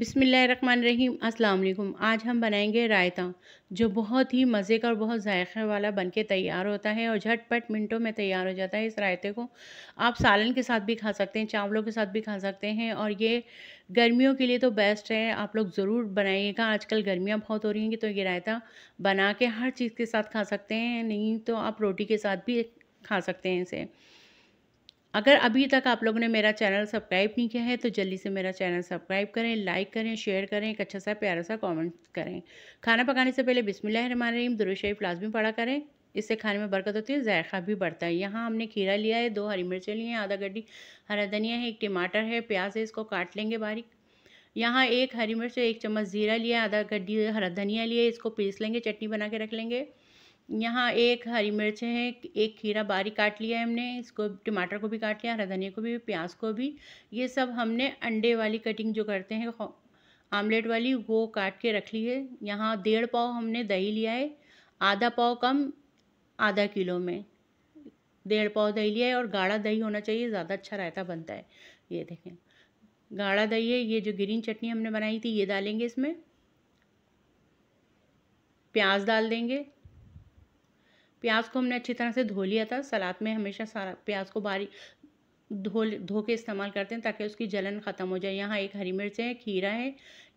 बिसमीम् अल्लाम आज हम बनाएंगे रायता जो बहुत ही मज़े का और बहुत ज़ायक़े वाला बनके तैयार होता है और झटपट मिनटों में तैयार हो जाता है इस रायते को आप सालन के साथ भी खा सकते हैं चावलों के साथ भी खा सकते हैं और ये गर्मियों के लिए तो बेस्ट है आप लोग ज़रूर बनाइएगा आजकल गर्मियाँ बहुत हो रही हैं तो ये रायता बना के हर चीज़ के साथ खा सकते हैं नहीं तो आप रोटी के साथ भी खा सकते हैं इसे अगर अभी तक आप लोगों ने मेरा चैनल सब्सक्राइब नहीं किया है तो जल्दी से मेरा चैनल सब्सक्राइब करें लाइक करें शेयर करें एक अच्छा सा प्यारा सा कमेंट करें खाना पकाने से पहले बिस्मिल्लाम दुरू शरीफ लाजमी पड़ा करें इससे खाने में बरकत होती है जायका भी बढ़ता है यहाँ हमने खीरा लिया है दो हरी मिर्चें ली हैं आधा गड्डी हरा धनिया है एक टमाटर है प्याज है इसको काट लेंगे बारीक यहाँ एक हरी मिर्च एक चम्मच ज़ीरा लिया आधा गड्डी हरा धनिया लिए इसको पीस लेंगे चटनी बना के रख लेंगे यहाँ एक हरी मिर्च है एक खीरा बारीक काट लिया है हमने इसको टमाटर को भी काट लिया हरा धनिया को भी प्याज को भी ये सब हमने अंडे वाली कटिंग जो करते हैं आमलेट वाली वो काट के रख ली है यहाँ डेढ़ पाव हमने दही लिया है आधा पाव कम आधा किलो में डेढ़ पाव दही लिया है और गाढ़ा दही होना चाहिए ज़्यादा अच्छा रायता बनता है ये देखें गाढ़ा दही है ये जो ग्रीन चटनी हमने बनाई थी ये डालेंगे इसमें प्याज डाल देंगे प्याज को हमने अच्छी तरह से धो लिया था सलाद में हमेशा सारा प्याज को बारी धो धो के इस्तेमाल करते हैं ताकि उसकी जलन ख़त्म हो जाए यहाँ एक हरी मिर्च है खीरा है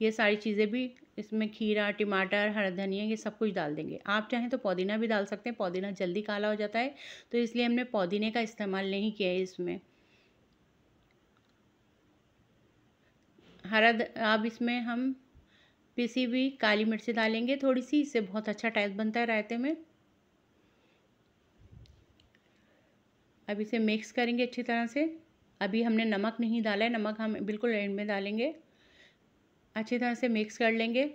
ये सारी चीज़ें भी इसमें खीरा टमाटर हरा धनिया ये सब कुछ डाल देंगे आप चाहें तो पुदीना भी डाल सकते हैं पुदीना जल्दी काला हो जाता है तो इसलिए हमने पुदीने का इस्तेमाल नहीं किया है इसमें हरा अब इसमें हम पिसी हुई काली मिर्ची डालेंगे थोड़ी सी इससे बहुत अच्छा टेस्ट बनता है रायते में अब इसे मिक्स करेंगे अच्छी तरह से अभी हमने नमक नहीं डाला है नमक हम बिल्कुल एंड में डालेंगे अच्छी तरह से मिक्स कर लेंगे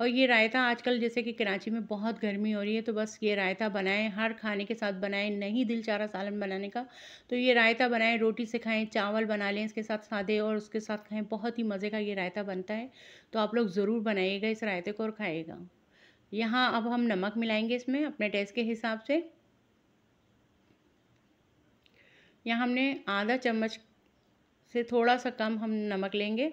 और ये रायता आजकल जैसे कि कराची में बहुत गर्मी हो रही है तो बस ये रायता बनाएं हर खाने के साथ बनाएं नहीं दिल चारा सालन बनाने का तो ये रायता बनाएं रोटी से खाएं चावल बना लें इसके साथ सादे और उसके साथ खाएं बहुत ही मज़े का ये रायता बनता है तो आप लोग ज़रूर बनाइएगा इस रायते को और खाइएगा यहाँ अब हम नमक मिलाएँगे इसमें अपने टेस्ट के हिसाब से यहाँ हमने आधा चम्मच से थोड़ा सा कम हम नमक लेंगे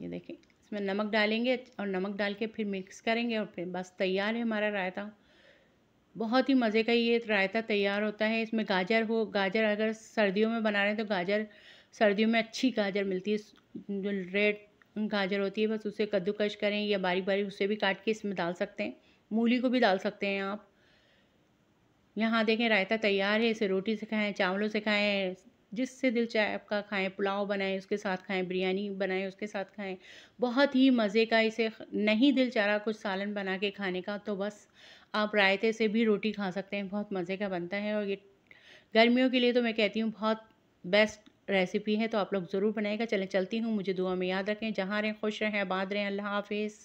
ये देखें इसमें नमक डालेंगे और नमक डाल के फिर मिक्स करेंगे और फिर बस तैयार है हमारा रायता बहुत ही मज़े का ये रायता तैयार होता है इसमें गाजर हो गाजर अगर सर्दियों में बना रहे हैं तो गाजर सर्दियों में अच्छी गाजर मिलती है जो रेड गाजर होती है बस उसे कद्दूकश करें या बारीक बारीक उसे भी काट के इसमें डाल सकते हैं मूली को भी डाल सकते हैं आप यहाँ देखें रायता तैयार है इसे रोटी से खाएँ चावलों से खाएँ जिससे दिल चाहे आपका खाएं पुलाव बनाएं उसके साथ खाएं बिरयानी बनाएं उसके साथ खाएं बहुत ही मज़े का इसे नहीं दिल चाह रहा कुछ सालन बना के खाने का तो बस आप रायते से भी रोटी खा सकते हैं बहुत मज़े का बनता है और ये गर्मियों के लिए तो मैं कहती हूँ बहुत बेस्ट रेसिपी है तो आप लोग ज़रूर बनाएगा चलें चलती हूँ मुझे दुआ में याद रखें जहाँ रहें खुश रहें आबाद रहें अल्लाह हाफिज़